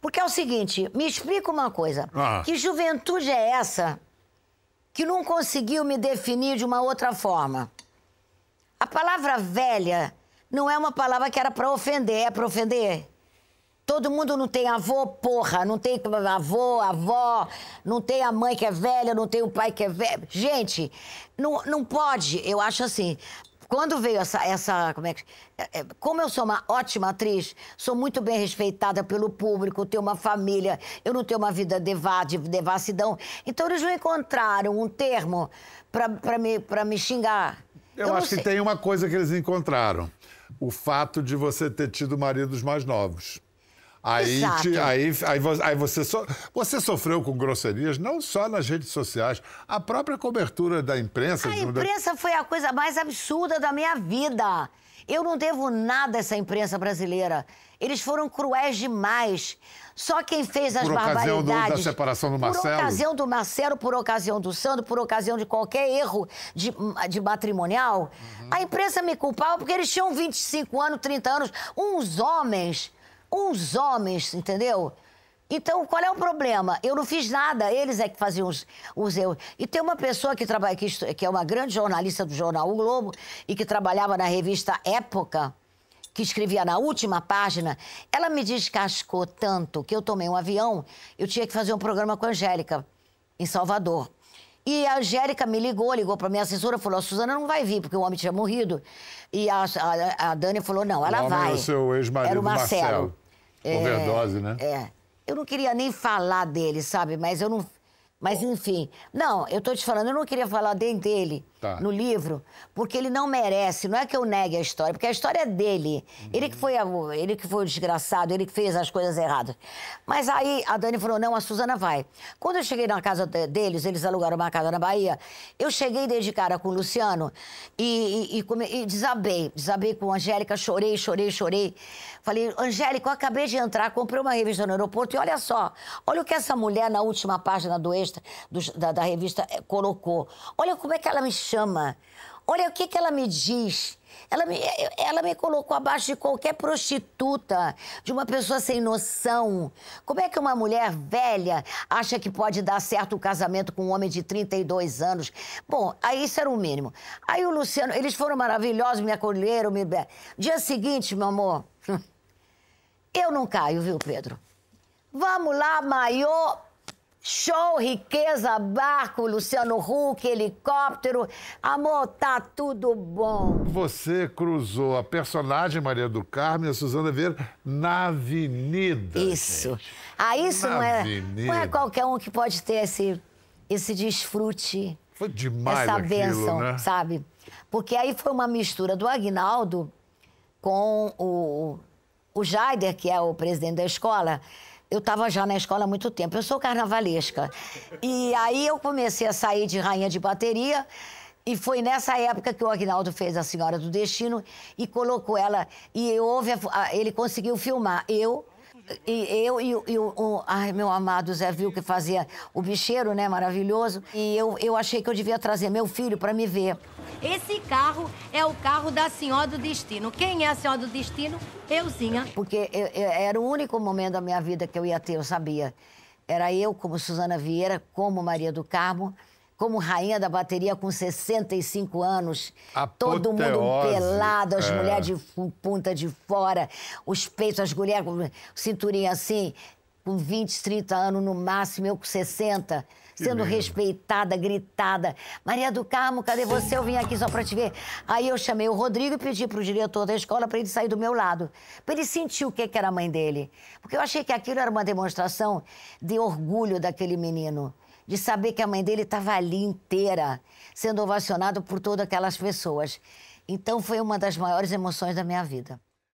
Porque é o seguinte, me explica uma coisa. Ah. Que juventude é essa que não conseguiu me definir de uma outra forma? A palavra velha não é uma palavra que era para ofender, é para ofender. Todo mundo não tem avô, porra, não tem avô, avó, não tem a mãe que é velha, não tem o pai que é velho. Gente, não, não pode, eu acho assim, quando veio essa, essa como é que... É, é, como eu sou uma ótima atriz, sou muito bem respeitada pelo público, tenho uma família, eu não tenho uma vida devá, de devassidão. Então eles não encontraram um termo para me, pra me xingar. Eu, eu acho que tem uma coisa que eles encontraram. O fato de você ter tido maridos mais novos. Aí, te, aí, aí, aí, você, so, você sofreu com grosserias, não só nas redes sociais, a própria cobertura da imprensa. A imprensa foi a coisa mais absurda da minha vida. Eu não devo nada a essa imprensa brasileira. Eles foram cruéis demais. Só quem fez as por barbaridades. Por ocasião do, da separação do Marcelo? Por ocasião do Marcelo, por ocasião do Sandro, por ocasião de qualquer erro de, de matrimonial. Uhum. A imprensa me culpava porque eles tinham 25 anos, 30 anos, uns homens uns homens, entendeu? Então, qual é o problema? Eu não fiz nada, eles é que faziam os, os erros. E tem uma pessoa que trabalha que, que é uma grande jornalista do jornal O Globo e que trabalhava na revista Época, que escrevia na última página, ela me descascou tanto que eu tomei um avião, eu tinha que fazer um programa com a Angélica em Salvador. E a Angélica me ligou, ligou para minha assessora, falou: Suzana não vai vir, porque o homem tinha morrido. E a, a, a Dani falou: não, ela o vai. Era é o seu ex-marido, Era o Marcelo. Marcelo. É, Overdose, é, né? É. Eu não queria nem falar dele, sabe? Mas eu não. Mas enfim, não, eu estou te falando, eu não queria falar dentro dele tá. no livro, porque ele não merece, não é que eu negue a história, porque a história é dele. Uhum. Ele que foi ele que foi o desgraçado, ele que fez as coisas erradas. Mas aí a Dani falou: "Não, a Suzana vai". Quando eu cheguei na casa deles, eles alugaram uma casa na Bahia. Eu cheguei desde cara com o Luciano e, e, e, come, e desabei, desabei com a Angélica, chorei, chorei, chorei. Falei: "Angélica, eu acabei de entrar, comprei uma revista no aeroporto e olha só, olha o que essa mulher na última página do ex do, da, da, revista eh, colocou. Olha como é que ela me chama. Olha o que, que ela me diz. Ela me, eh, eh, ela me colocou abaixo de qualquer prostituta, de uma pessoa sem noção. Como é que uma mulher velha acha que pode dar certo o casamento com um homem de 32 anos? Bom, aí isso era o mínimo. Aí o Luciano, eles foram maravilhosos, me acolheram, me... Dia seguinte, meu amor, eu não caio, viu, Pedro? Vamos lá, maior. Show, riqueza, barco, Luciano Huck, helicóptero. Amor, tá tudo bom. Você cruzou a personagem Maria do Carmo e a Suzana Vieira na avenida. Isso. Gente. Ah, isso na não é, avenida. não é qualquer um que pode ter esse, esse desfrute. Foi demais Essa bênção, né? sabe? Porque aí foi uma mistura do Agnaldo com o, o Jaider, que é o presidente da escola eu estava já na escola há muito tempo. Eu sou carnavalesca. E aí eu comecei a sair de rainha de bateria. E foi nessa época que o Agnaldo fez A Senhora do Destino e colocou ela. E houve a, ele conseguiu filmar eu, e eu e, e o, o ai, meu amado Zé Vil, que fazia o bicheiro, né, maravilhoso. E eu, eu achei que eu devia trazer meu filho para me ver. Esse carro é o carro da Senhora do Destino. Quem é a Senhora do Destino? Euzinha. Porque eu, eu, era o único momento da minha vida que eu ia ter, eu sabia. Era eu como Suzana Vieira, como Maria do Carmo como rainha da bateria com 65 anos. Apoteose, Todo mundo pelado, as é. mulheres de punta de fora, os peitos, as mulheres com cinturinha assim, com 20, 30 anos no máximo, eu com 60 sendo respeitada, gritada. Maria do Carmo, cadê você? Eu vim aqui só para te ver. Aí eu chamei o Rodrigo e pedi para o diretor da escola para ele sair do meu lado, para ele sentir o que, que era a mãe dele. Porque eu achei que aquilo era uma demonstração de orgulho daquele menino de saber que a mãe dele estava ali inteira, sendo ovacionado por todas aquelas pessoas. Então foi uma das maiores emoções da minha vida.